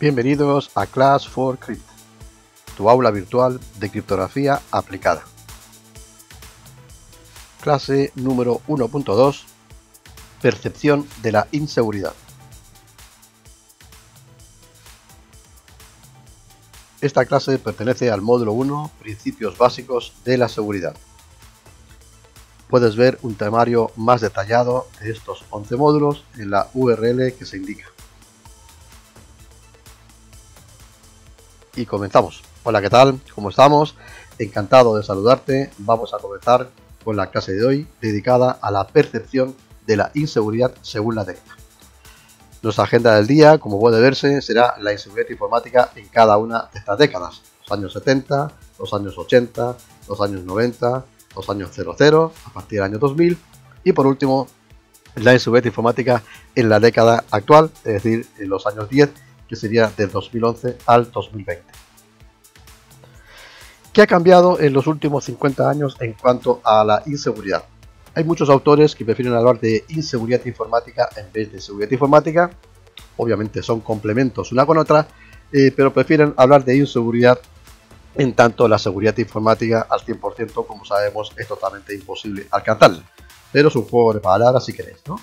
Bienvenidos a Class 4 Crypt, tu aula virtual de criptografía aplicada. Clase número 1.2 Percepción de la inseguridad. Esta clase pertenece al módulo 1 Principios básicos de la seguridad. Puedes ver un temario más detallado de estos 11 módulos en la URL que se indica. y comenzamos. Hola, ¿qué tal? ¿Cómo estamos? Encantado de saludarte. Vamos a comenzar con la clase de hoy dedicada a la percepción de la inseguridad según la década. Nuestra agenda del día, como puede verse, será la inseguridad informática en cada una de estas décadas. Los años 70, los años 80, los años 90, los años 00, a partir del año 2000 y por último la inseguridad informática en la década actual, es decir, en los años 10 que sería del 2011 al 2020. ¿Qué ha cambiado en los últimos 50 años en cuanto a la inseguridad? Hay muchos autores que prefieren hablar de inseguridad informática en vez de seguridad informática. Obviamente son complementos una con otra, eh, pero prefieren hablar de inseguridad en tanto la seguridad informática al 100%, como sabemos, es totalmente imposible alcanzarla. Pero es un juego de palabras si queréis, ¿no?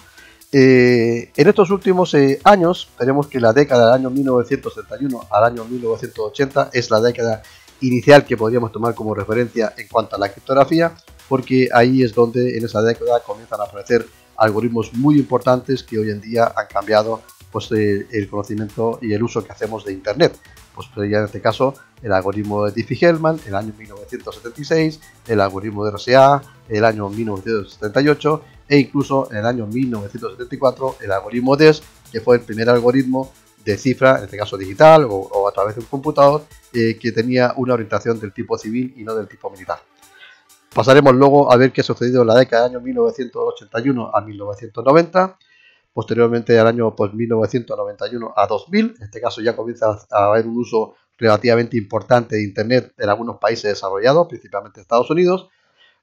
Eh, en estos últimos eh, años, tenemos que la década del año 1971 al año 1980 es la década inicial que podríamos tomar como referencia en cuanto a la criptografía, porque ahí es donde en esa década comienzan a aparecer algoritmos muy importantes que hoy en día han cambiado pues, eh, el conocimiento y el uso que hacemos de Internet. Pues sería en este caso el algoritmo de Diffie-Hellman, el año 1976, el algoritmo de RSA, el año 1978 e incluso en el año 1974 el algoritmo DES, que fue el primer algoritmo de cifra, en este caso digital o, a través de un computador, eh, que tenía una orientación del tipo civil y no del tipo militar. Pasaremos luego a ver qué ha sucedido en la década del año 1981 a 1990, posteriormente al año 1991 pues, a 2000, en este caso ya comienza a haber un uso relativamente importante de Internet en algunos países desarrollados, principalmente Estados Unidos,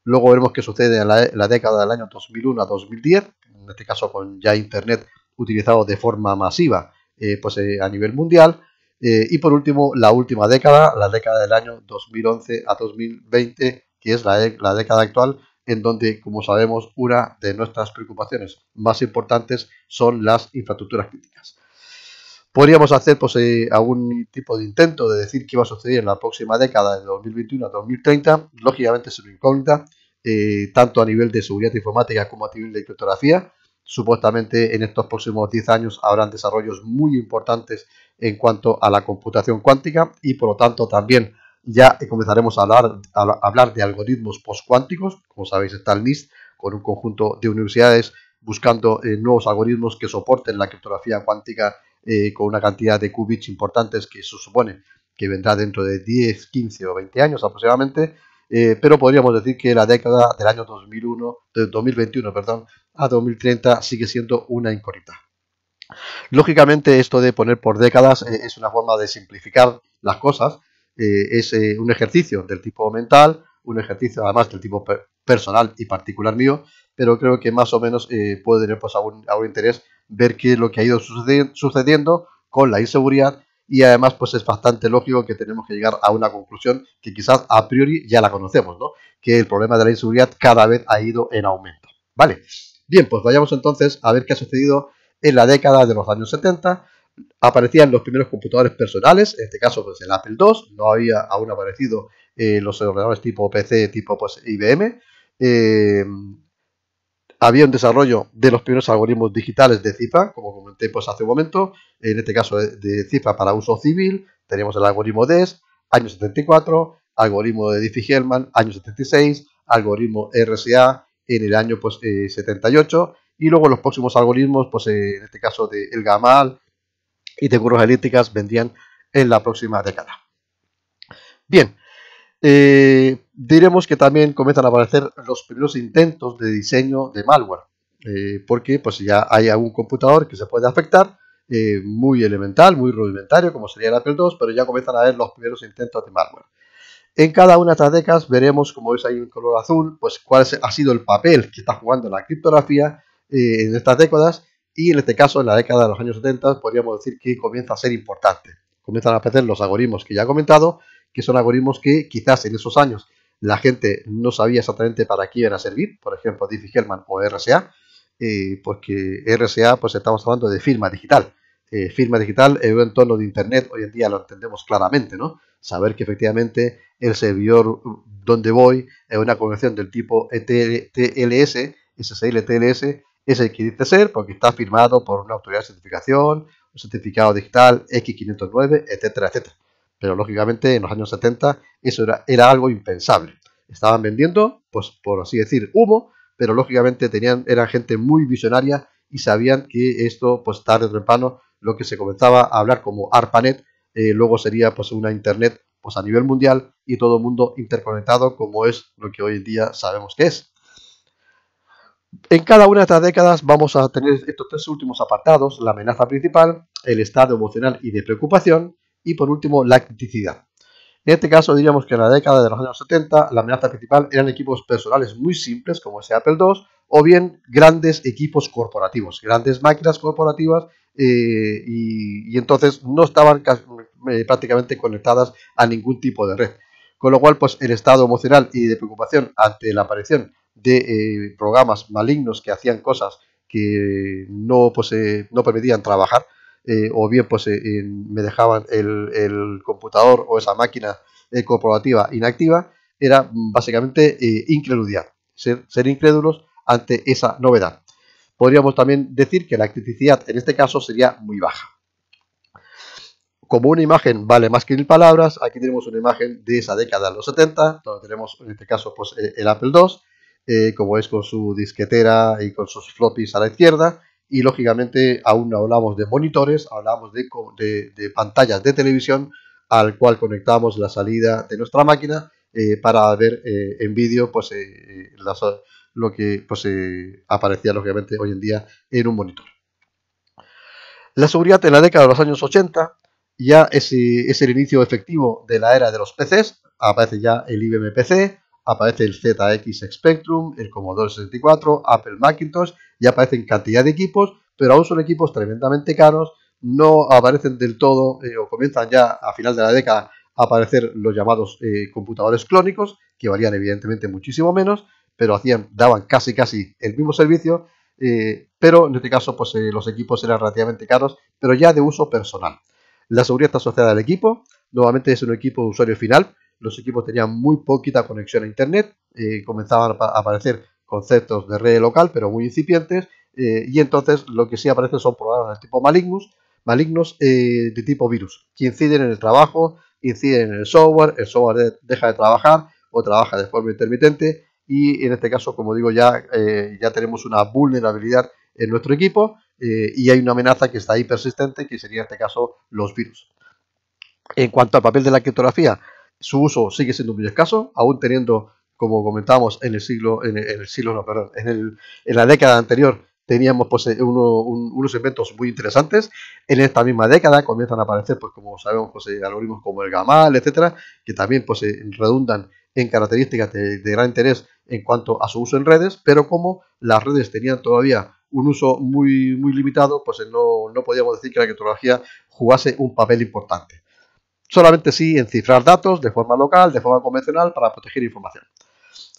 Luego veremos qué sucede en la, década del año 2001 a 2010, en este caso con ya Internet utilizado de forma masiva eh, pues, eh, a nivel mundial. Eh, y por último, la última década, la década del año 2011 a 2020, que es la década actual, en donde, como sabemos, una de nuestras preocupaciones más importantes son las infraestructuras críticas podríamos hacer pues, eh, algún tipo de intento de decir qué va a suceder en la próxima década, de 2021 a 2030. Lógicamente es una incógnita, eh, tanto a nivel de seguridad informática como a nivel de criptografía. Supuestamente en estos próximos 10 años habrán desarrollos muy importantes en cuanto a la computación cuántica y por lo tanto también ya comenzaremos a hablar, hablar de algoritmos postcuánticos. Como sabéis está el NIST con un conjunto de universidades buscando eh, nuevos algoritmos que soporten la criptografía cuántica eh, con una cantidad de qubits importantes que se supone que vendrá dentro de 10, 15 o 20 años aproximadamente, eh, pero podríamos decir que la década del año 2001, 2021 perdón, a 2030 sigue siendo una incógnita. Lógicamente esto de poner por décadas eh, es una forma de simplificar las cosas, es un ejercicio del tipo mental, un ejercicio además del tipo personal y particular mío, pero creo que más o menos puede tener pues, algún interés ver qué es lo que ha ido sucediendo con la inseguridad y además pues es bastante lógico que tenemos que llegar a una conclusión que quizás a priori ya la conocemos, ¿no? Que el problema de la inseguridad cada vez ha ido en aumento, ¿vale? Bien, pues vayamos entonces a ver qué ha sucedido en la década de los años 70. Aparecían los primeros computadores personales, en este caso pues el Apple II, no había aún aparecido eh, los ordenadores tipo PC, tipo pues IBM. Eh, había un desarrollo de los primeros algoritmos digitales de cifra, como comenté pues, hace un momento, en este caso eh, de cifra para uso civil, tenemos el algoritmo DES, año 74, algoritmo de Diffie-Hellman, año 76, algoritmo RSA en el año 78, pues, eh, y luego los próximos algoritmos, pues eh, en este caso de el Gamal y de curvas elípticas, vendrían en la próxima década. Bien, diremos que también comienzan a aparecer los primeros intentos de diseño de malware, eh, porque pues ya hay algún computador que se puede afectar, eh, muy elemental, muy rudimentario, como sería el Apple II, pero ya comienzan a ver los primeros intentos de malware. En cada una de estas décadas veremos, como veis ahí en color azul, pues cuál ha sido el papel que está jugando la criptografía eh, en estas décadas y en este caso en la década de los años 70 podríamos decir que comienza a ser importante. Comienzan a aparecer los algoritmos que ya he comentado, que son algoritmos que quizás en esos años la gente no sabía exactamente para qué iban a servir, por ejemplo, Diffie Hellman o RSA, eh, porque RSA, pues estamos hablando de firma digital. Eh, firma digital en un entorno de Internet, hoy en día lo entendemos claramente, ¿no? Saber que efectivamente el servidor donde voy es una convención del tipo ETL, TLS, SSL TLS, es el que dice ser porque está firmado por una autoridad de certificación, un certificado digital X509, etcétera, etcétera. Pero lógicamente en los años 70 eso era, algo impensable. Estaban vendiendo, pues por así decir, humo, pero lógicamente tenían, eran gente muy visionaria y sabían que esto, pues tarde o temprano, lo que se comenzaba a hablar como ARPANET, eh, luego sería pues una Internet pues a nivel mundial y todo el mundo interconectado como es lo que hoy en día sabemos que es. En cada una de estas décadas vamos a tener estos tres últimos apartados, la amenaza principal, el estado emocional y de preocupación, y por último la criticidad. En este caso diríamos que en la década de los años 70 la amenaza principal eran equipos personales muy simples como ese Apple II o bien grandes equipos corporativos, grandes máquinas corporativas eh, y, entonces no estaban eh, prácticamente conectadas a ningún tipo de red. Con lo cual pues el estado emocional y de preocupación ante la aparición de eh, programas malignos que hacían cosas que no, pues, no permitían trabajar eh, o bien pues eh, me dejaban el, computador o esa máquina eh, corporativa inactiva, era básicamente incredulidad, ser, ser incrédulos ante esa novedad. Podríamos también decir que la criticidad en este caso sería muy baja. Como una imagen vale más que mil palabras, aquí tenemos una imagen de esa década de los 70, tenemos en este caso pues, el Apple II, como es con su disquetera y con sus floppies a la izquierda, y lógicamente aún no hablamos de monitores, hablamos de, pantallas de televisión al cual conectamos la salida de nuestra máquina eh, para ver eh, en vídeo pues, eh, lo que pues, aparecía lógicamente hoy en día en un monitor. La seguridad en la década de los años 80 ya es, es el inicio efectivo de la era de los PCs, aparece ya el IBM PC, aparece el ZX Spectrum, el Commodore 64, Apple Macintosh ya aparecen cantidad de equipos, pero aún son equipos tremendamente caros, no aparecen del todo eh, o comienzan ya a final de la década a aparecer los llamados eh, computadores clónicos, que valían evidentemente muchísimo menos, pero hacían, daban casi casi el mismo servicio, eh, pero en este caso pues, los equipos eran relativamente caros, pero ya de uso personal. La seguridad está asociada al equipo, nuevamente es un equipo de usuario final, los equipos tenían muy poquita conexión a Internet, comenzaban a aparecer conceptos de red local, pero muy incipientes, eh, y entonces lo que sí aparecen son programas de tipo malignos, malignos eh, de tipo virus, que inciden en el trabajo, inciden en el software, el software deja de trabajar o trabaja de forma intermitente, y en este caso, como digo, ya, eh, ya tenemos una vulnerabilidad en nuestro equipo y hay una amenaza que está ahí persistente, que sería en este caso los virus. En cuanto al papel de la criptografía, su uso sigue siendo muy escaso, aún teniendo como comentábamos en el siglo, en el, siglo no, perdón, en, la década anterior teníamos pues, eh, unos eventos muy interesantes. En esta misma década comienzan a aparecer, pues como sabemos, pues, eh, algoritmos como el Gamal, etcétera, que también pues, eh, redundan en características de, gran interés en cuanto a su uso en redes, pero como las redes tenían todavía un uso muy, muy limitado, pues no, no podíamos decir que la criptografía jugase un papel importante. Solamente sí en cifrar datos de forma local, de forma convencional, para proteger información.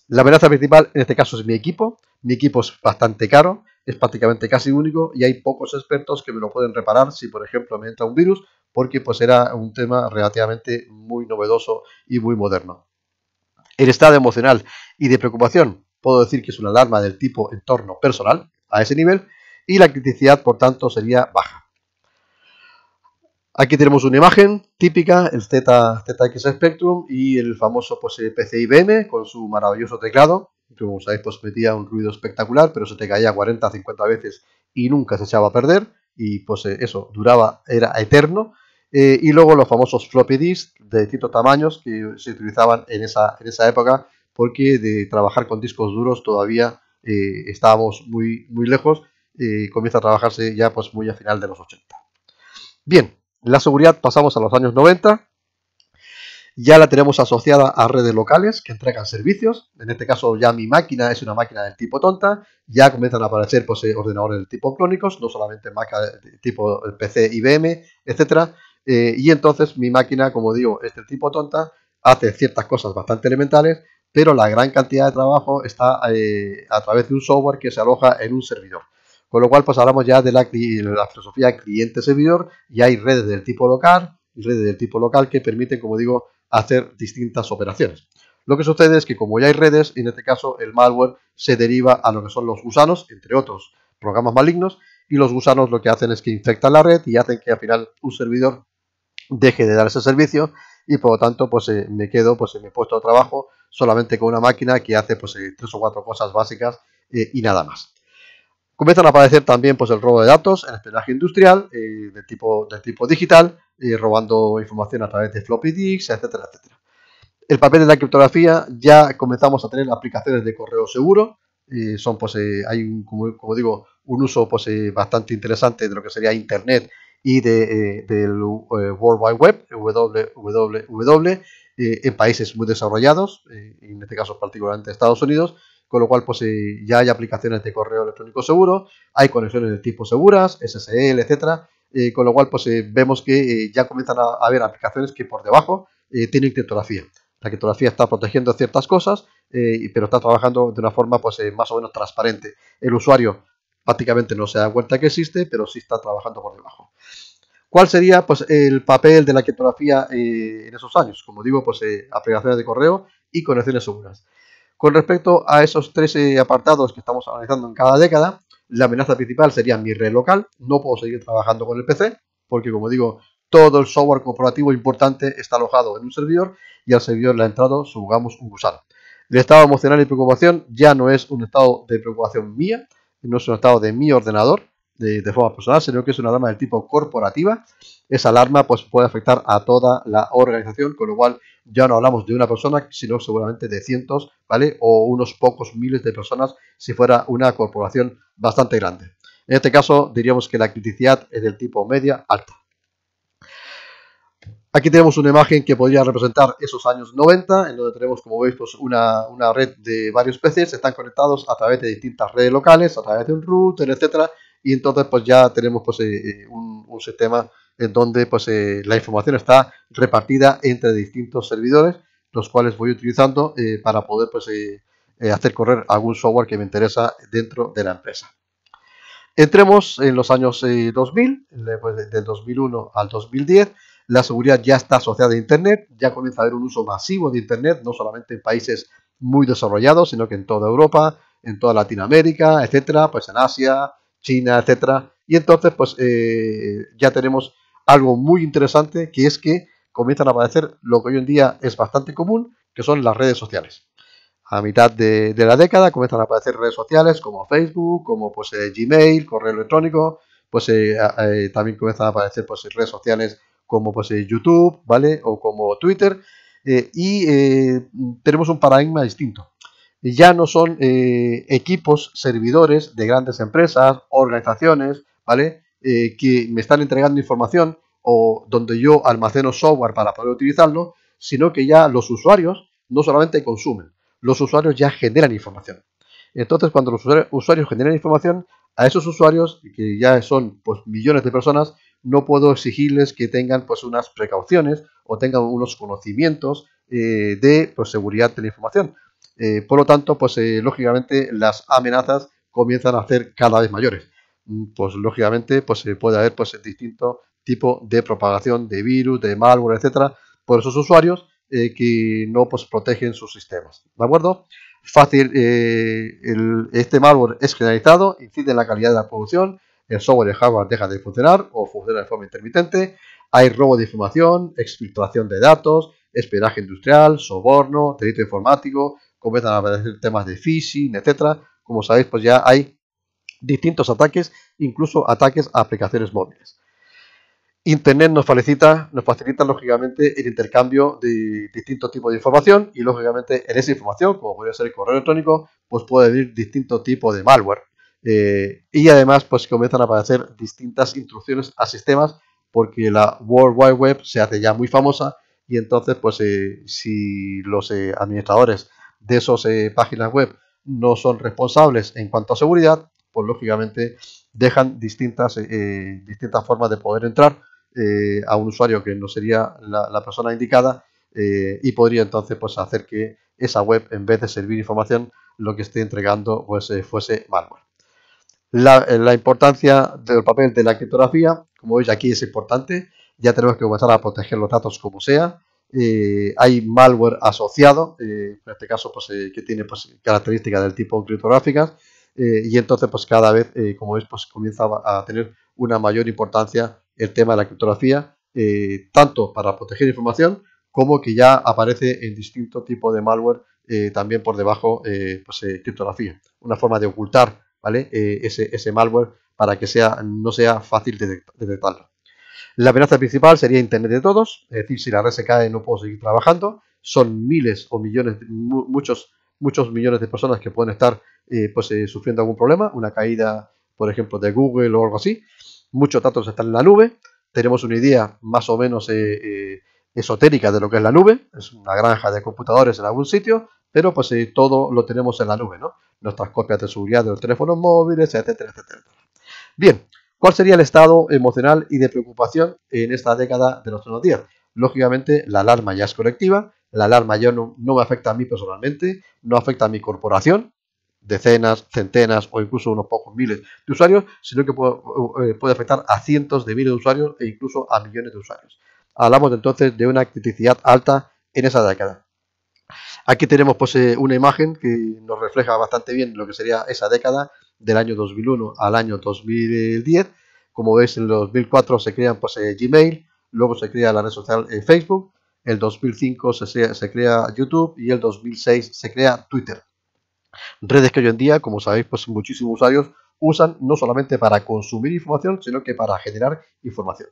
La amenaza principal en este caso es mi equipo. Mi equipo es bastante caro, es prácticamente casi único y hay pocos expertos que me lo pueden reparar si, por ejemplo, me entra un virus, porque pues era un tema relativamente muy novedoso y muy moderno. El estado emocional y de preocupación, puedo decir que es una alarma del tipo entorno personal a ese nivel y la criticidad, por tanto, sería baja. Aquí tenemos una imagen típica, el ZX Spectrum y el famoso pues, eh, PC IBM con su maravilloso teclado. que Como sabéis, pues metía un ruido espectacular, pero se te caía 40, 50 veces y nunca se echaba a perder. Y pues eh, eso, duraba, era eterno. Eh, y luego los famosos floppy disks de distintos tamaños que se utilizaban en esa, en esa época, porque de trabajar con discos duros todavía estábamos muy, muy lejos. y comienza a trabajarse ya pues muy a final de los 80. Bien, la seguridad pasamos a los años 90. Ya la tenemos asociada a redes locales que entregan servicios. En este caso ya mi máquina es una máquina del tipo tonta. Ya comienzan a aparecer pues, eh, ordenadores del tipo crónicos, no solamente máquinas del tipo eh, PC, IBM, etcétera. Eh, y entonces mi máquina, como digo, es del tipo tonta, hace ciertas cosas bastante elementales, pero la gran cantidad de trabajo está a través de un software que se aloja en un servidor. Con lo cual, pues hablamos ya de la, filosofía cliente-servidor y hay redes del tipo local redes del tipo local que permiten, como digo, hacer distintas operaciones. Lo que sucede es que como ya hay redes, en este caso el malware se deriva a lo que son los gusanos, entre otros programas malignos, y los gusanos lo que hacen es que infectan la red y hacen que al final un servidor deje de dar ese servicio y por lo tanto pues eh, me quedo pues en mi puesto de trabajo solamente con una máquina que hace pues eh, tres o cuatro cosas básicas eh, y nada más. Comienzan a aparecer también pues, el robo de datos, el espionaje industrial eh, del, tipo, del tipo digital, eh, robando información a través de floppy disks, etcétera, etcétera. El papel de la criptografía ya comenzamos a tener aplicaciones de correo seguro. Eh, son, pues, hay, un, como, digo, un uso pues, bastante interesante de lo que sería Internet y de, del World Wide Web, www, en países muy desarrollados, en este caso particularmente Estados Unidos, con lo cual pues ya hay aplicaciones de correo electrónico seguro, hay conexiones de tipo seguras, SSL, etcétera, con lo cual pues eh, vemos que eh, ya comienzan a, haber aplicaciones que por debajo eh, tienen criptografía. La criptografía está protegiendo ciertas cosas, pero está trabajando de una forma pues más o menos transparente. El usuario prácticamente no se da cuenta que existe, pero sí está trabajando por debajo. ¿Cuál sería pues, el papel de la criptografía en esos años? Como digo, pues aplicaciones de correo y conexiones seguras. Con respecto a esos 13 apartados que estamos analizando en cada década, la amenaza principal sería mi red local. No puedo seguir trabajando con el PC, porque como digo, todo el software corporativo importante está alojado en un servidor y al servidor le ha entrado, supongamos, un gusano. El estado emocional y preocupación ya no es un estado de preocupación mía, no es un estado de mi ordenador, de, forma personal, sino que es una alarma del tipo corporativa. Esa alarma pues, puede afectar a toda la organización, con lo cual ya no hablamos de una persona, sino seguramente de cientos, ¿vale? O unos pocos miles de personas si fuera una corporación bastante grande. En este caso diríamos que la criticidad es del tipo media alta. Aquí tenemos una imagen que podría representar esos años 90, en donde tenemos, como veis, pues, una, una, red de varios peces, están conectados a través de distintas redes locales, a través de un router, etcétera, y entonces pues ya tenemos pues eh, eh, un, sistema en donde pues eh, la información está repartida entre distintos servidores, los cuales voy utilizando para poder pues, hacer correr algún software que me interesa dentro de la empresa. Entremos en los años 2000, pues, del 2001 al 2010, la seguridad ya está asociada a Internet, ya comienza a haber un uso masivo de Internet, no solamente en países muy desarrollados, sino que en toda Europa, en toda Latinoamérica, etcétera, pues en Asia, China, etcétera. Y entonces, pues eh, ya tenemos algo muy interesante que es que comienzan a aparecer lo que hoy en día es bastante común, que son las redes sociales. A mitad de, la década comienzan a aparecer redes sociales como Facebook, como pues eh, Gmail, correo electrónico, pues eh, también comienzan a aparecer pues redes sociales como pues YouTube, ¿vale? O como Twitter. y tenemos un paradigma distinto ya no son eh, equipos servidores de grandes empresas, organizaciones, ¿vale? Eh, que me están entregando información o donde yo almaceno software para poder utilizarlo, sino que ya los usuarios no solamente consumen, los usuarios ya generan información. Entonces, cuando los usuarios generan información, a esos usuarios, que ya son pues, millones de personas, no puedo exigirles que tengan pues, unas precauciones o tengan unos conocimientos eh, de pues, seguridad de la información, eh, por lo tanto, pues eh, lógicamente las amenazas comienzan a ser cada vez mayores. Mm, pues lógicamente pues eh, puede haber pues distinto tipo de propagación de virus, de malware, etcétera, por esos usuarios que no pues protegen sus sistemas. ¿De acuerdo? Fácil, este malware es generalizado, incide en la calidad de la producción, el software y hardware deja de funcionar o funciona de forma intermitente, hay robo de información, exfiltración de datos, espionaje industrial, soborno, delito informático, comienzan a aparecer temas de phishing, etcétera. Como sabéis, pues ya hay distintos ataques, incluso ataques a aplicaciones móviles. Internet nos facilita, nos facilita lógicamente el intercambio de distintos tipos de información y lógicamente en esa información, como podría ser el correo electrónico, pues puede venir distinto tipo de malware. Eh, y además pues comienzan a aparecer distintas instrucciones a sistemas porque la World Wide Web se hace ya muy famosa y entonces pues eh, si los eh, administradores de esas eh, páginas web no son responsables en cuanto a seguridad, pues lógicamente dejan distintas, eh, eh, distintas formas de poder entrar a un usuario que no sería la, persona indicada y podría entonces pues, hacer que esa web, en vez de servir información, lo que esté entregando pues, fuese malware. La, la, importancia del papel de la criptografía, como veis aquí es importante, ya tenemos que comenzar a proteger los datos como sea, eh, hay malware asociado, eh, en este caso pues, eh, que tiene pues, características del tipo criptográficas y entonces pues cada vez, como ves pues comienza a tener una mayor importancia el tema de la criptografía, tanto para proteger información como que ya aparece el distinto tipo de malware también por debajo pues, criptografía, una forma de ocultar ¿vale? ese, ese malware para que sea, no sea fácil detectarlo. La amenaza principal sería Internet de todos, es decir, si la red se cae no puedo seguir trabajando, son miles o millones, muchos, muchos millones de personas que pueden estar eh, pues, eh, sufriendo algún problema, una caída, por ejemplo, de Google o algo así, muchos datos están en la nube, tenemos una idea más o menos eh, esotérica de lo que es la nube, es una granja de computadores en algún sitio, pero pues todo lo tenemos en la nube, ¿no? Nuestras copias de seguridad de los teléfonos móviles, etcétera, etcétera. Bien, ¿Cuál sería el estado emocional y de preocupación en esta década de los últimos 10? Lógicamente, la alarma ya es colectiva, la alarma ya no, me afecta a mí personalmente, no afecta a mi corporación, decenas, centenas o incluso unos pocos miles de usuarios, sino que eh, puede, afectar a cientos de miles de usuarios e incluso a millones de usuarios. Hablamos entonces de una criticidad alta en esa década. Aquí tenemos pues, eh, una imagen que nos refleja bastante bien lo que sería esa década del año 2001 al año 2010. Como veis, en el 2004 se crean pues, eh, Gmail, luego se crea la red social Facebook eh, Facebook, el 2005 se, crea YouTube y el 2006 se crea Twitter. Redes que hoy en día, como sabéis, pues muchísimos usuarios usan no solamente para consumir información, sino que para generar información.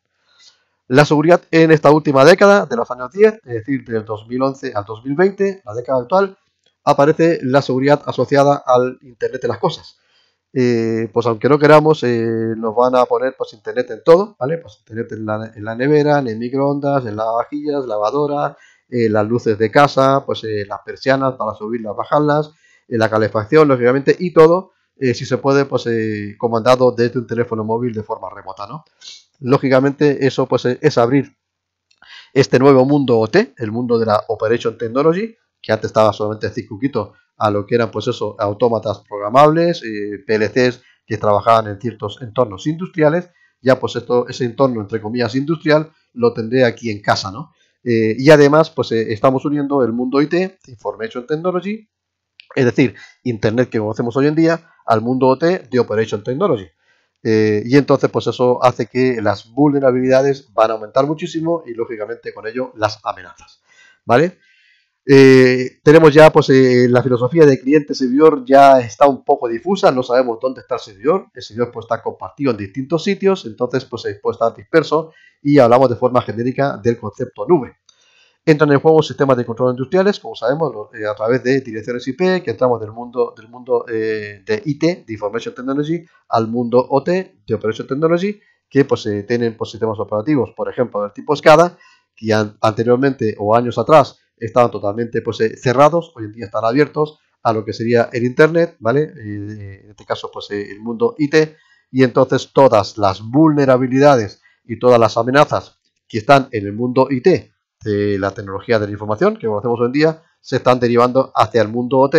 La seguridad en esta última década, de los años 10, es decir, del 2011 al 2020, la década actual, aparece la seguridad asociada al Internet de las Cosas eh, pues aunque no queramos, eh, nos van a poner pues, internet en todo, ¿vale? Pues internet en la, nevera, en el microondas, en lavavajillas, lavadora, eh, las luces de casa, pues eh, las persianas para subirlas, bajarlas, la calefacción, lógicamente, y todo, si se puede, pues comandado desde un teléfono móvil de forma remota, ¿no? Lógicamente, eso pues es abrir este nuevo mundo OT, el mundo de la Operation Technology, que antes estaba solamente circuito a lo que eran, pues eso, autómatas programables, eh, PLCs que trabajaban en ciertos entornos industriales. Ya, pues esto, ese entorno, entre comillas, industrial, lo tendré aquí en casa, ¿no? Eh, y además, pues eh, estamos uniendo el mundo IT, Information Technology, es decir, Internet que conocemos hoy en día, al mundo OT de Operation Technology. y entonces, pues eso hace que las vulnerabilidades van a aumentar muchísimo y, lógicamente, con ello las amenazas. ¿Vale? Eh, tenemos ya pues eh, la filosofía de cliente-servidor ya está un poco difusa, no sabemos dónde está el servidor, el servidor pues está compartido en distintos sitios, entonces pues puede estar disperso y hablamos de forma genérica del concepto nube. Entran en juego sistemas de control industriales, como sabemos, eh, a través de direcciones IP, que entramos del mundo, del mundo de IT, de Information Technology, al mundo OT, de Operation Technology, que pues tienen pues, sistemas operativos, por ejemplo, del tipo SCADA, que anteriormente o años atrás estaban totalmente pues, eh, cerrados, hoy en día están abiertos a lo que sería el Internet, ¿vale? Eh, en este caso, pues eh, el mundo IT, y entonces todas las vulnerabilidades y todas las amenazas que están en el mundo IT, de la tecnología de la información que conocemos hoy en día, se están derivando hacia el mundo OT,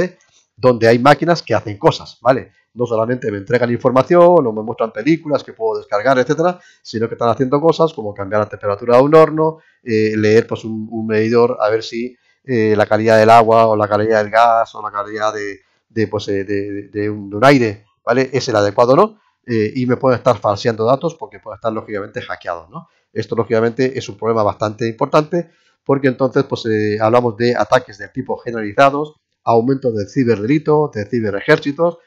donde hay máquinas que hacen cosas, ¿vale? No solamente me entregan información o me muestran películas que puedo descargar, etcétera, sino que están haciendo cosas como cambiar la temperatura de un horno, eh, leer pues, un, medidor a ver si eh, la calidad del agua o la calidad del gas o la calidad de, pues, eh, de, un, aire ¿vale? es el adecuado o no. y me pueden estar falseando datos porque pueden estar lógicamente hackeados. ¿no? Esto lógicamente es un problema bastante importante porque entonces pues, hablamos de ataques de tipo generalizados, aumento del ciberdelito, de ciberejércitos,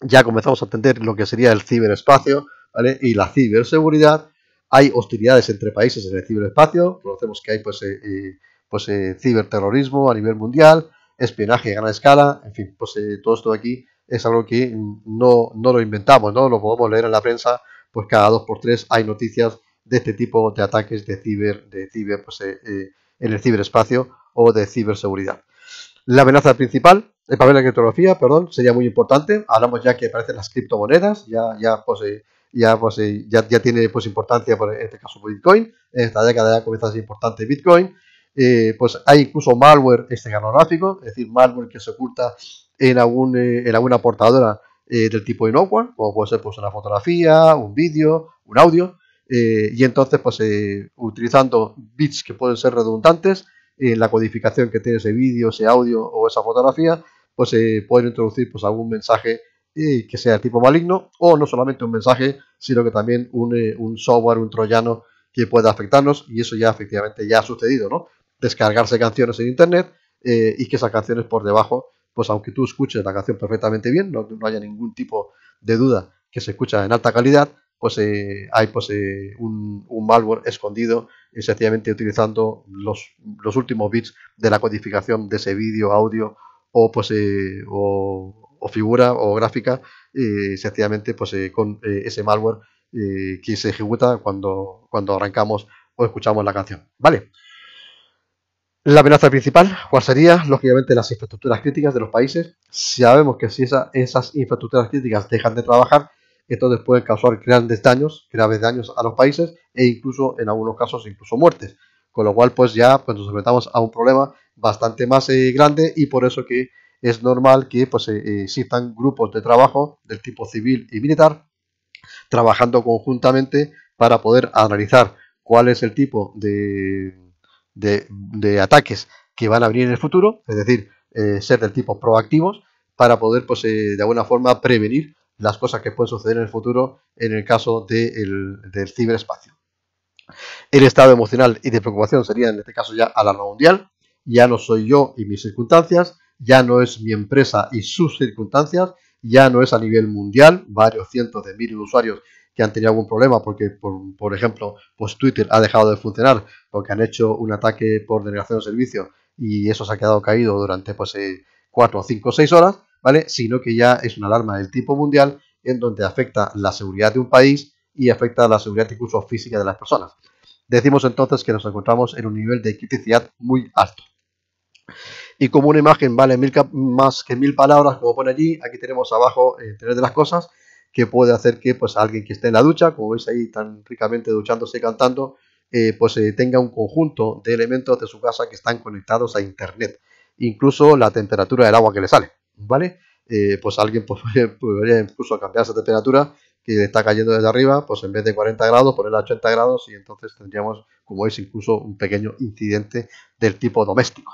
ya comenzamos a entender lo que sería el ciberespacio y la ciberseguridad. Hay hostilidades entre países en el ciberespacio, conocemos que hay pues, eh, eh, pues eh, ciberterrorismo a nivel mundial, espionaje a gran escala, en fin, pues todo esto aquí es algo que no, lo inventamos, no lo podemos leer en la prensa, pues cada dos por tres hay noticias de este tipo de ataques de ciber, de ciber pues, en el ciberespacio o de ciberseguridad. La amenaza principal, el papel de la criptografía, perdón, sería muy importante. Hablamos ya que aparecen las criptomonedas, ya, ya, pues, eh, ya, pues, eh, ya, ya tiene pues, importancia, por, este caso, Bitcoin. En esta década ya comienza a ser importante Bitcoin. Eh, pues hay incluso malware esteganográfico, es decir, malware que se oculta en, algún, en alguna portadora del tipo inocua, como puede ser pues, una fotografía, un vídeo, un audio, y entonces pues utilizando bits que pueden ser redundantes, eh, la codificación que tiene ese vídeo, ese audio o esa fotografía, pues se eh, puede introducir pues, algún mensaje eh, que sea de tipo maligno o no solamente un mensaje, sino que también un, un, software, un troyano que pueda afectarnos y eso ya efectivamente ya ha sucedido, ¿no? Descargarse canciones en Internet y que esas canciones por debajo, pues aunque tú escuches la canción perfectamente bien, no, no haya ningún tipo de duda que se escucha en alta calidad, pues hay pues, un, malware escondido y eh, sencillamente utilizando los, los, últimos bits de la codificación de ese vídeo, audio o, pues, o, figura o gráfica, eh, sencillamente pues, con eh, ese malware que se ejecuta cuando, cuando arrancamos o escuchamos la canción. ¿Vale? La amenaza principal, ¿cuál sería? Lógicamente las infraestructuras críticas de los países. Sabemos que si esas infraestructuras críticas dejan de trabajar, esto después causar grandes daños, graves daños a los países e incluso en algunos casos incluso muertes. Con lo cual pues ya pues, nos enfrentamos a un problema bastante más eh, grande y por eso que es normal que pues, eh, eh, existan grupos de trabajo del tipo civil y militar trabajando conjuntamente para poder analizar cuál es el tipo de, de, ataques que van a venir en el futuro, es decir, ser del tipo proactivos para poder pues, de alguna forma prevenir las cosas que pueden suceder en el futuro en el caso del ciberespacio. El estado emocional y de preocupación sería en este caso ya a alarma mundial, ya no soy yo y mis circunstancias, ya no es mi empresa y sus circunstancias, ya no es a nivel mundial, varios cientos de miles de usuarios que han tenido algún problema porque, por, ejemplo, pues Twitter ha dejado de funcionar porque han hecho un ataque por denegación de servicio y eso se ha quedado caído durante pues eh, o cinco o seis horas, Sino que ya es una alarma del tipo mundial en donde afecta la seguridad de un país y afecta la seguridad incluso física de las personas. Decimos entonces que nos encontramos en un nivel de criticidad muy alto. Y como una imagen vale más que mil palabras, como pone allí, aquí tenemos abajo el eh, tres de las cosas que puede hacer que pues alguien que esté en la ducha, como veis ahí tan ricamente duchándose y cantando, eh, pues eh, tenga un conjunto de elementos de su casa que están conectados a internet, incluso la temperatura del agua que le sale. ¿vale? Eh, pues alguien podría incluso cambiar esa temperatura que está cayendo desde arriba, pues en vez de 40 grados, ponerla a 80 grados y entonces tendríamos, como veis, incluso un pequeño incidente del tipo doméstico.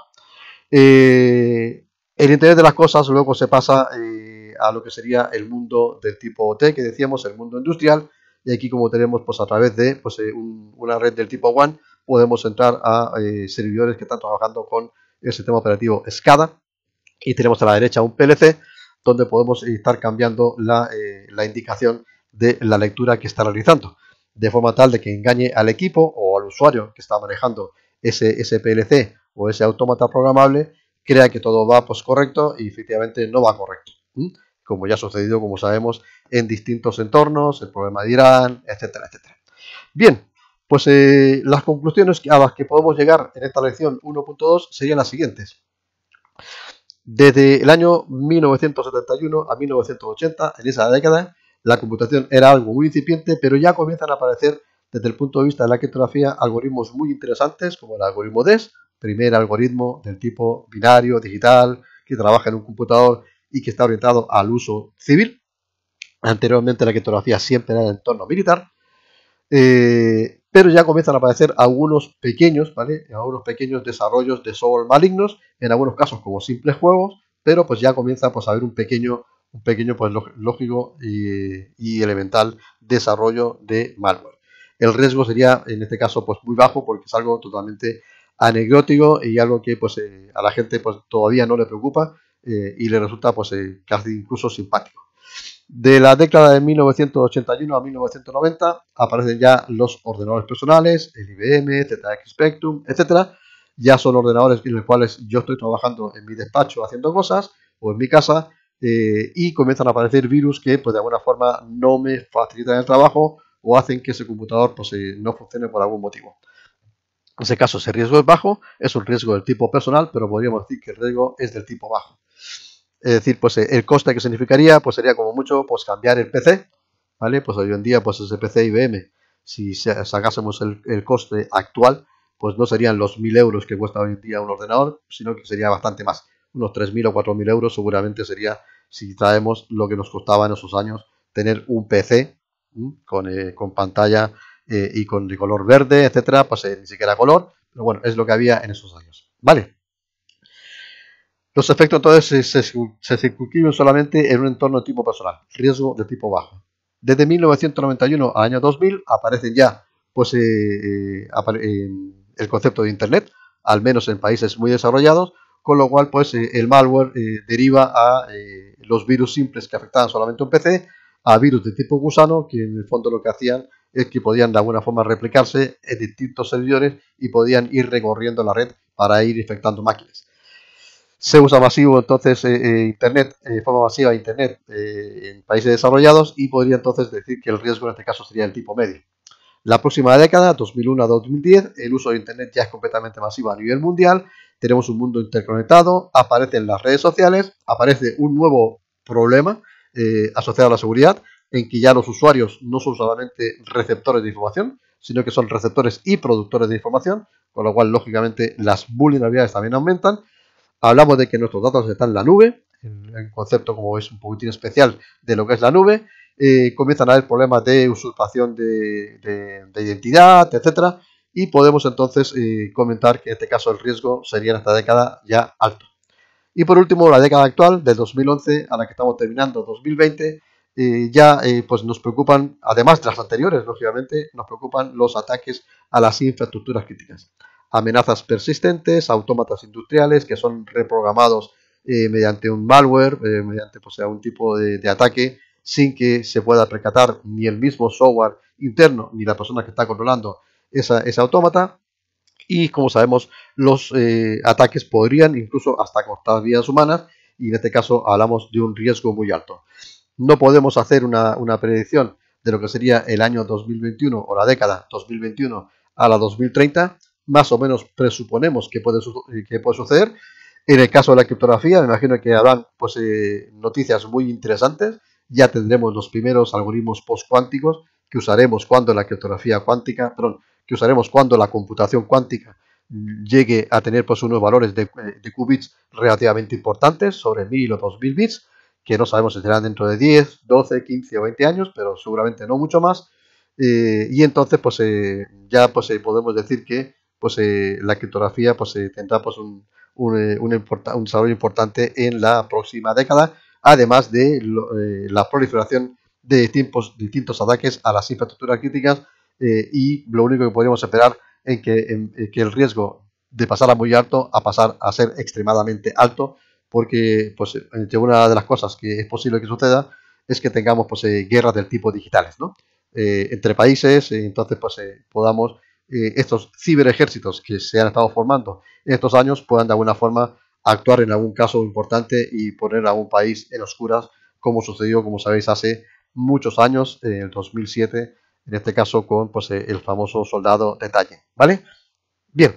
Eh, el interés de las Cosas luego se pasa eh, a lo que sería el mundo del tipo T que decíamos, el mundo industrial, y aquí como tenemos pues a través de pues, una red del tipo one podemos entrar a servidores que están trabajando con el sistema operativo SCADA, y tenemos a la derecha un PLC donde podemos estar cambiando eh, la, indicación de la lectura que está realizando, de forma tal de que engañe al equipo o al usuario que está manejando ese, PLC o ese autómata programable, crea que todo va pues, correcto y efectivamente no va correcto, como ya ha sucedido, como sabemos, en distintos entornos, el problema de Irán, etcétera, etcétera. Bien, pues eh, las conclusiones a las que podemos llegar en esta lección 1.2 serían las siguientes. Desde el año 1971 a 1980, en esa década, la computación era algo muy incipiente, pero ya comienzan a aparecer desde el punto de vista de la criptografía algoritmos muy interesantes como el algoritmo DES, primer algoritmo del tipo binario, digital, que trabaja en un computador y que está orientado al uso civil. Anteriormente la criptografía siempre era en entorno militar. Eh, pero ya comienzan a aparecer algunos pequeños, ¿vale? Algunos pequeños desarrollos de software malignos, en algunos casos como simples juegos, pero pues ya comienza pues, a haber un pequeño, un pequeño pues, lógico y, elemental desarrollo de malware. El riesgo sería en este caso pues muy bajo porque es algo totalmente anecdótico y algo que pues eh, a la gente pues todavía no le preocupa eh, y le resulta pues eh, casi incluso simpático. De la década de 1981 a 1990 aparecen ya los ordenadores personales, el IBM, ZX Spectrum, etc. Ya son ordenadores en los cuales yo estoy trabajando en mi despacho haciendo cosas o en mi casa eh, y comienzan a aparecer virus que pues, de alguna forma no me facilitan el trabajo o hacen que ese computador pues, eh, no funcione por algún motivo. En ese caso, ese riesgo es bajo, es un riesgo del tipo personal, pero podríamos decir que el riesgo es del tipo bajo. Es decir, pues eh, el coste que significaría, pues sería como mucho, pues cambiar el PC, ¿vale? Pues hoy en día, pues ese PC IBM, si sacásemos el, coste actual, pues no serían los 1.000 euros que cuesta hoy en día un ordenador, sino que sería bastante más. Unos 3.000 o 4.000 euros seguramente sería si traemos lo que nos costaba en esos años tener un PC con, eh, con, pantalla eh, y con de color verde, etcétera, pues ni siquiera color, pero bueno, es lo que había en esos años. ¿Vale? Los efectos entonces se, se, circunscriben solamente en un entorno de tipo personal, riesgo de tipo bajo. Desde 1991 al año 2000 aparecen ya pues, eh, eh, eh, el concepto de Internet, al menos en países muy desarrollados, con lo cual pues, el malware deriva a los virus simples que afectaban solamente un PC, a virus de tipo gusano, que en el fondo lo que hacían es que podían de alguna forma replicarse en distintos servidores y podían ir recorriendo la red para ir infectando máquinas se usa masivo entonces eh, eh, Internet, eh, forma masiva Internet en países desarrollados y podría entonces decir que el riesgo en este caso sería el tipo medio. La próxima década, 2001 a 2010, el uso de Internet ya es completamente masivo a nivel mundial, tenemos un mundo interconectado, aparecen las redes sociales, aparece un nuevo problema asociado a la seguridad, en que ya los usuarios no son solamente receptores de información, sino que son receptores y productores de información, con lo cual lógicamente las vulnerabilidades también aumentan hablamos de que nuestros datos están en la nube, el concepto como es un poquitín especial de lo que es la nube, eh, comienzan a haber problemas de usurpación de, identidad, etcétera, y podemos entonces eh, comentar que en este caso el riesgo sería en esta década ya alto. Y por último, la década actual, del 2011 a la que estamos terminando, 2020, eh, ya pues nos preocupan, además de las anteriores, lógicamente, nos preocupan los ataques a las infraestructuras críticas amenazas persistentes, autómatas industriales que son reprogramados eh, mediante un malware, eh, mediante pues, algún tipo de, ataque, sin que se pueda percatar ni el mismo software interno ni la persona que está controlando esa, ese autómata. Y como sabemos, los eh, ataques podrían incluso hasta cortar vidas humanas y en este caso hablamos de un riesgo muy alto. No podemos hacer una, una predicción de lo que sería el año 2021 o la década 2021 a la 2030, más o menos presuponemos que puede, eh, que puede suceder. En el caso de la criptografía, me imagino que habrán pues, eh, noticias muy interesantes. Ya tendremos los primeros algoritmos postcuánticos que usaremos cuando la criptografía cuántica, que usaremos cuando la computación cuántica llegue a tener pues, unos valores de, eh, de qubits relativamente importantes, sobre 1000 o 2000 bits, que no sabemos si serán dentro de 10, 12, 15 o 20 años, pero seguramente no mucho más. y entonces, pues ya pues, podemos decir que pues eh, la criptografía pues, tendrá pues, un, un, eh, un, desarrollo importante en la próxima década, además de eh, la proliferación de tiempos, distintos ataques a las infraestructuras críticas y lo único que podríamos esperar es que, el riesgo de pasar a muy alto a pasar a ser extremadamente alto, porque pues, entre una de las cosas que es posible que suceda es que tengamos pues, guerras del tipo digitales, ¿no? entre países, entonces pues podamos eh, estos ciber ejércitos que se han estado formando en estos años puedan de alguna forma actuar en algún caso importante y poner a un país en oscuras, como sucedió, como sabéis, hace muchos años, en el 2007, en este caso con pues, eh, el famoso soldado detalle. ¿Vale? Bien.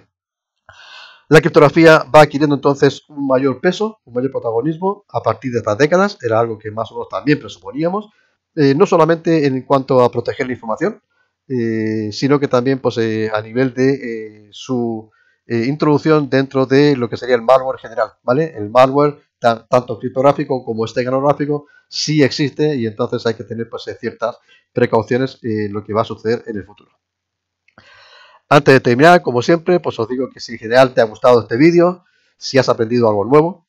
La criptografía va adquiriendo entonces un mayor peso, un mayor protagonismo a partir de estas décadas, era algo que más o menos también presuponíamos, eh, no solamente en cuanto a proteger la información, eh, sino que también pues, eh, a nivel de eh, su introducción dentro de lo que sería el malware general, ¿vale? El malware, tanto criptográfico como esteganográfico, sí existe y entonces hay que tener pues, ciertas precauciones en lo que va a suceder en el futuro. Antes de terminar, como siempre, pues os digo que si en general te ha gustado este vídeo, si has aprendido algo nuevo,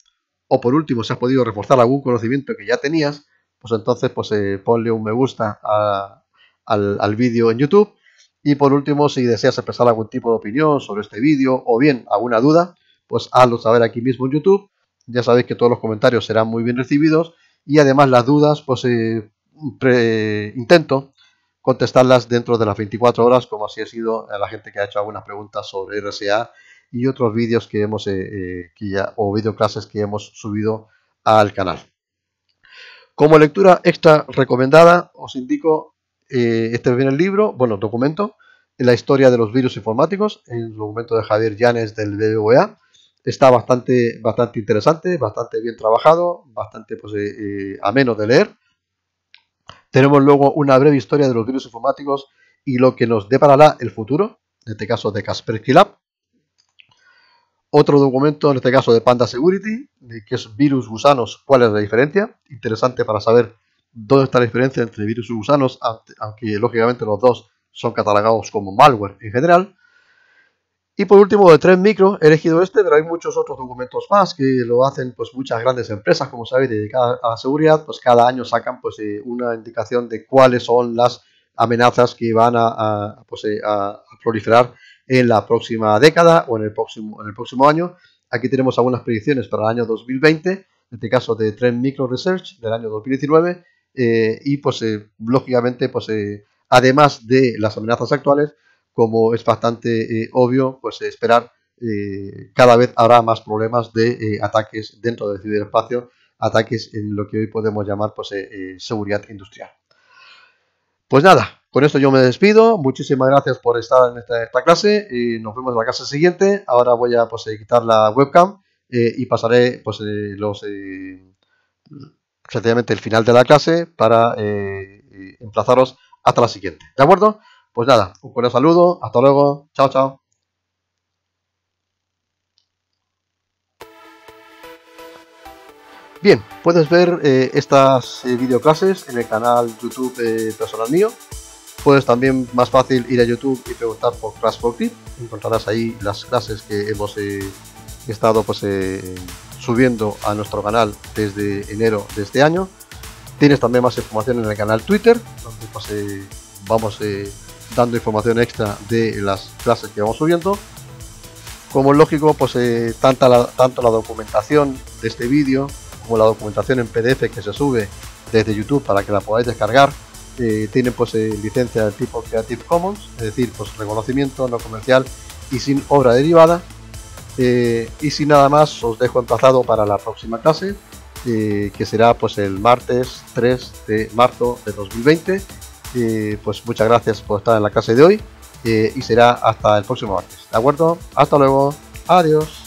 o por último, si has podido reforzar algún conocimiento que ya tenías, pues entonces pues, ponle un me gusta a, al, vídeo en YouTube. Y por último, si deseas expresar algún tipo de opinión sobre este vídeo o bien alguna duda, pues hazlo saber aquí mismo en YouTube. Ya sabéis que todos los comentarios serán muy bien recibidos y además las dudas, pues eh, intento contestarlas dentro de las 24 horas, como así ha sido a la gente que ha hecho algunas preguntas sobre RSA y otros vídeos que hemos eh, eh, que ya, o videoclases que hemos subido al canal. Como lectura extra recomendada, os indico eh, este viene el libro, bueno, documento, La historia de los virus informáticos, el documento de Javier Llanes del BBVA. Está bastante, bastante interesante, bastante bien trabajado, bastante pues, eh, eh, ameno de leer. Tenemos luego una breve historia de los virus informáticos y lo que nos deparará el futuro, en este caso de Casper Lab. Otro documento, en este caso de Panda Security, de que es virus gusanos, cuál es la diferencia. Interesante para saber dónde está la diferencia entre virus y gusanos, aunque lógicamente los dos son catalogados como malware en general. Y por último, de Trend micro, he elegido este, pero hay muchos otros documentos más que lo hacen pues muchas grandes empresas, como sabéis, dedicadas a la seguridad, pues cada año sacan pues eh, una indicación de cuáles son las amenazas que van pues, eh, a, proliferar en la próxima década o en el próximo, en el próximo año. Aquí tenemos algunas predicciones para el año 2020, en este caso de Trend Micro Research del año 2019, eh, y pues eh, lógicamente pues eh, además de las amenazas actuales como es bastante obvio pues esperar cada vez habrá más problemas de ataques dentro del ciberespacio ataques en lo que hoy podemos llamar pues seguridad industrial pues nada con esto yo me despido muchísimas gracias por estar en esta, esta clase y nos vemos en la clase siguiente ahora voy a pues, quitar la webcam y pasaré pues los sencillamente el final de la clase para eh, emplazaros hasta la siguiente. ¿De acuerdo? Pues nada, un cordial saludo, hasta luego, chao, chao. Bien, puedes ver eh, estas eh, videoclases en el canal YouTube eh, personal mío. Puedes también más fácil ir a YouTube y preguntar por Crash for Clip. Encontrarás ahí las clases que hemos estado pues, subiendo a nuestro canal desde enero de este año. Tienes también más información en el canal Twitter, donde pues, eh, vamos eh, dando información extra de las clases que vamos subiendo. Como es lógico, pues eh, tanto la documentación de este vídeo como la documentación en PDF que se sube desde YouTube para que la podáis descargar tienen pues licencia del tipo Creative Commons, es decir, pues reconocimiento no comercial y sin obra derivada eh, y sin nada más, os dejo emplazado para la próxima clase, eh, que será pues el martes 3 de marzo de 2020. Eh, pues muchas gracias por estar en la clase de hoy y será hasta el próximo martes. ¿De acuerdo? Hasta luego. Adiós.